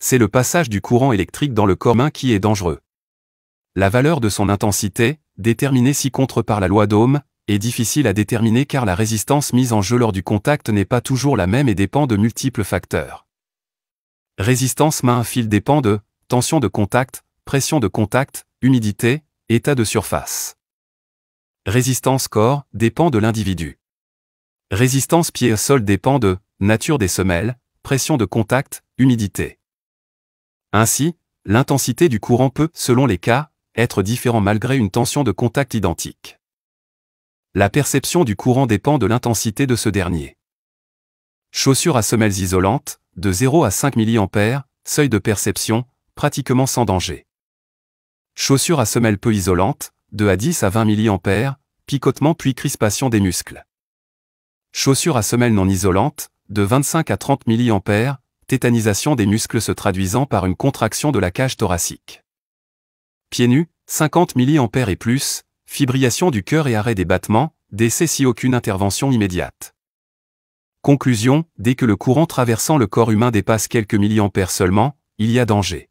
c'est le passage du courant électrique dans le corps humain qui est dangereux. La valeur de son intensité, déterminée si contre par la loi d'Ohm, est difficile à déterminer car la résistance mise en jeu lors du contact n'est pas toujours la même et dépend de multiples facteurs. Résistance main-fil dépend de tension de contact, pression de contact, humidité, état de surface. Résistance corps dépend de l'individu. Résistance pied-sol dépend de nature des semelles, pression de contact, humidité. Ainsi, l'intensité du courant peut, selon les cas, être différent malgré une tension de contact identique. La perception du courant dépend de l'intensité de ce dernier. Chaussures à semelles isolantes, de 0 à 5 mA, seuil de perception, pratiquement sans danger. Chaussures à semelles peu isolantes, de à 10 à 20 mA, picotement puis crispation des muscles. Chaussures à semelles non isolantes, de 25 à 30 mA, tétanisation des muscles se traduisant par une contraction de la cage thoracique. Pieds nus, 50 mA et plus, fibrillation du cœur et arrêt des battements, décès si aucune intervention immédiate. Conclusion, dès que le courant traversant le corps humain dépasse quelques mA seulement, il y a danger.